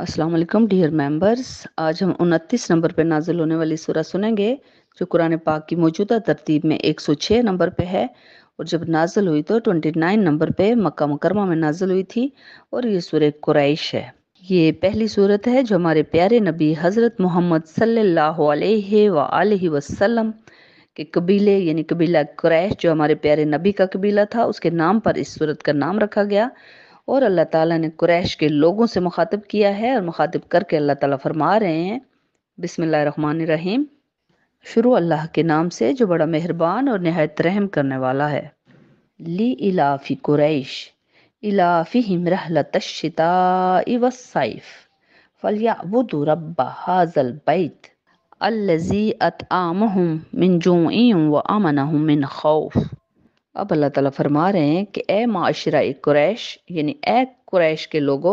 अस्सलाम वालेकुम dear members आज हम उनतीस नंबर पर नाजिल होने वाली सूरह सुनेंगे जो कुरान पाक की मौजूदा तरतीब में एक सौ छः नंबर पर है और जब नाजिल हुई तो ट्वेंटी नाइन नंबर पर मक् मुकरमा में नाजिल हुई थी और ये सुर क्रैश है ये पहली सूरत है जो हमारे प्यारे नबी हज़रत मोहम्मद सल्लल्लाहु के कबीले यानी कबीला कुरैश जो हमारे प्यारे नबी का कबीला था उसके नाम पर इस सूरत का नाम रखा गया और अल्लाह ताला ने कुरैश के लोगों से मुखातब किया है और मुखातब करके अल्लाह ताला फरमा रहे हैं रहीम शुरू अल्लाह के नाम से जो बड़ा मेहरबान और नहायत रहम करने वाला है ली इलाफ़ी कुरैश इलाफ़ी हिमरहलतशिता वसाइफ फलियाबुद रब्बा हाजल बैत अल्लज़ी अतआमहुम मिन जूइन व अमनहुम मिन खौफ़ અબ અલ્લાહ તઆલા ફરમા રહે કે એ માશરાએ કુરેશ એટલે કે કુરેશ કે લોકો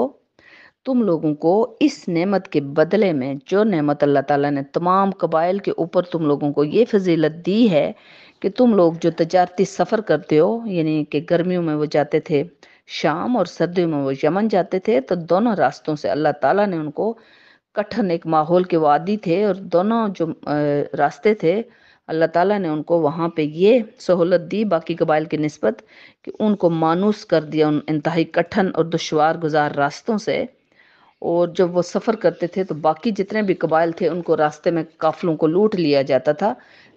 તુમ લોકો કો ઇસ નેમત કે બદલે મેં જો નેમત અલ્લાહ તઆલા ને તમામ કबाइल કે ઉપર તુમ લોકો કો યે ફઝિલત દી હૈ કે તુમ લોકો જો તજારીતી સફર કરતે હો એટલે કે ગરમીઓ મેં વો જાતે થે શામ ઓર સદ મેં વો યમન જાતે થે તો દોનો રાસ્તો સે અલ્લાહ તઆલા ને ઉનકો કઠન એક માહોલ કે વાદી થે ઓર દોનો જો રસ્તે થે अल्लाह ताला ने उनको वहाँ पे ये सहूलत दी बाकी कबाइल की नस्बत कि उनको मानूस कर दिया उन इंतहाई कठिन और दुशवार गुजार रास्तों से और जब वो सफ़र करते थे तो बाकी जितने भी कबाइल थे उनको रास्ते में काफ़लों को लूट लिया जाता था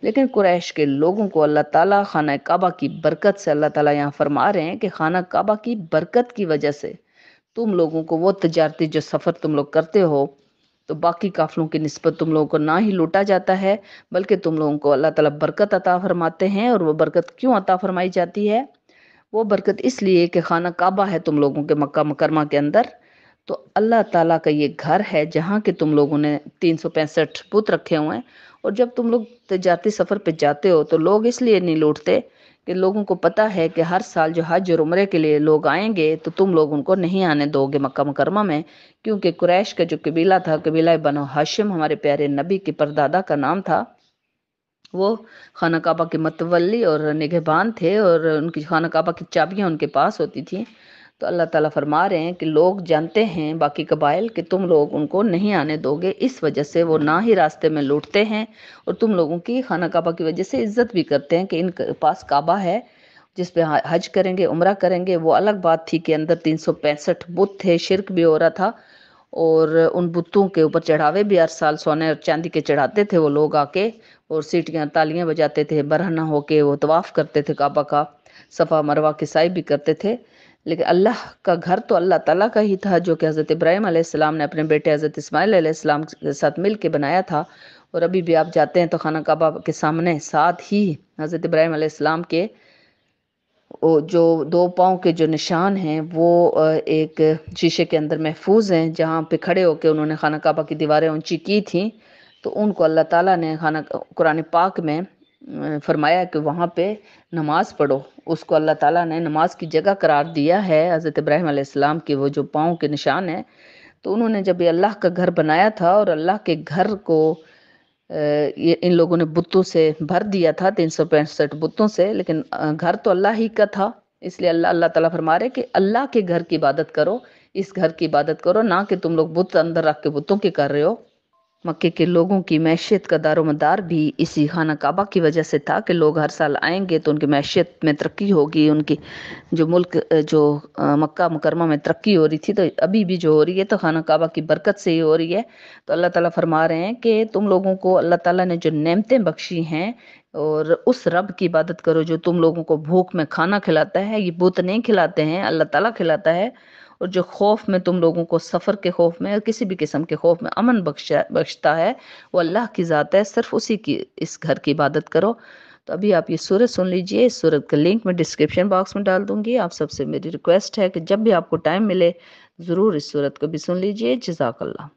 लेकिन कुरैश के लोगों को अल्लाह ताला खाना काबा की बरकत से अल्लाह ताला यहाँ फरमा रहे हैं कि खाना काबा की बरकत की वजह से तुम लोगों को वो तजारती जो सफ़र तुम लोग करते हो तो बाकी काफलों की नस्बत तुम लोगों को ना ही लूटा जाता है बल्कि तुम लोगों को अल्लाह ताला बरकत अता फरमाते हैं और वह बरकत क्यों अता फरमाई जाती है वो बरकत इसलिए कि खाना काबा है तुम लोगों के मक्का मकरमा के अंदर तो अल्लाह ताला का ये घर है जहाँ के तुम लोगों ने तीन सौ पैंसठ बुत रखे हुए हैं और जब तुम लोग तजारती सफ़र पर जाते हो तो लोग इसलिए नहीं लूटते कि लोगों को पता है कि हर साल जो हज और उम्र के लिए लोग आएंगे तो तुम लोग उनको नहीं आने दोगे मक्का मुकरमा में क्योंकि कुरैश का जो कबीला था कबीला बनो हाशिम हमारे प्यारे नबी के परदादा का नाम था वो खाना काबा के मतवली और निगहबान थे और उनकी खाना काबा की चाबियां उनके पास होती थी तो अल्लाह ताला फरमा रहे हैं कि लोग जानते हैं बाकी कबाइल कि तुम लोग उनको नहीं आने दोगे इस वजह से वो ना ही रास्ते में लूटते हैं और तुम लोगों की खाना काबा की वजह से इज्जत भी करते हैं कि इन पास काबा है जिस पे हज करेंगे उम्र करेंगे वो अलग बात थी कि अंदर तीन सौ पैंसठ बुत थे शिरक भी हो रहा था और उन बुतों के ऊपर चढ़ावे भी हर साल सोने और चांदी के चढ़ाते थे वो लोग आके और सीटियाँ तालियाँ बजाते थे बरहना होके वो तवाफ़ करते थे काबा का सफ़ा मरवा के साई भी करते थे लेकिन अल्लाह का घर तो अल्लाह ताला का ही था जो कि हज़रत इब्राहिम आसमाम ने अपने बेटे हज़रत इसमाइल आसमाम के साथ मिल के बनाया था और अभी भी आप जाते हैं तो खाना कबा के सामने साथ ही हज़रत इब्राहिम आसमाम के वो जो दो पाँव के जो निशान हैं वो एक शीशे के अंदर महफूज हैं जहाँ पे खड़े होकर उन्होंने खाना काबा की दीवारें ऊंची की थी तो उनको अल्लाह ताला ने खाना कुरान पाक में फरमाया कि वहाँ पे नमाज़ पढ़ो उसको अल्लाह ताला ने नमाज की जगह करार दिया है हज़रत इब्राहिम अलैहिस्सलाम के वो जो पाँव के निशान हैं तो उन्होंने जब ये अल्लाह का घर बनाया था और अल्लाह के घर को ये इन लोगों ने बुतों से भर दिया था तीन सौ पैंसठ बुतों से लेकिन घर तो अल्लाह ही का था इसलिए अल्लाह अल्लाह ताला फरमा रहे कि अल्लाह के घर की इबादत करो इस घर की इबादत करो ना कि तुम लोग बुत अंदर रख के बुतों की कर रहे हो मक्के के लोगों की मैशियत का दारोमदार भी इसी खाना काबा की वजह से था कि लोग हर साल आएंगे तो उनकी मैशियत में तरक्की होगी उनकी जो मुल्क जो मक्का मुकरमा में तरक्की हो रही थी तो अभी भी जो हो रही है तो खाना काबा की बरकत से ही हो रही है तो अल्लाह ताला फरमा रहे हैं कि तुम लोगों को अल्लाह ताला ने जो नमतें बख्शी हैं और उस रब की इबादत करो जो तुम लोगों को भूख में खाना खिलाता है ये बुत नहीं खिलाते हैं अल्लाह ताला खिलाता है और जो खौफ में तुम लोगों को सफ़र के खौफ में और किसी भी किस्म के खौफ में अमन बख्शा बख्शता है वो अल्लाह की ज़ात है सिर्फ उसी की इस घर की इबादत करो तो अभी आप ये सूरत सुन लीजिए इस सूरत का लिंक मैं डिस्क्रिप्शन बॉक्स में डाल दूंगी आप सबसे मेरी रिक्वेस्ट है कि जब भी आपको टाइम मिले ज़रूर इस सूरत को भी सुन लीजिए जजाकल्ला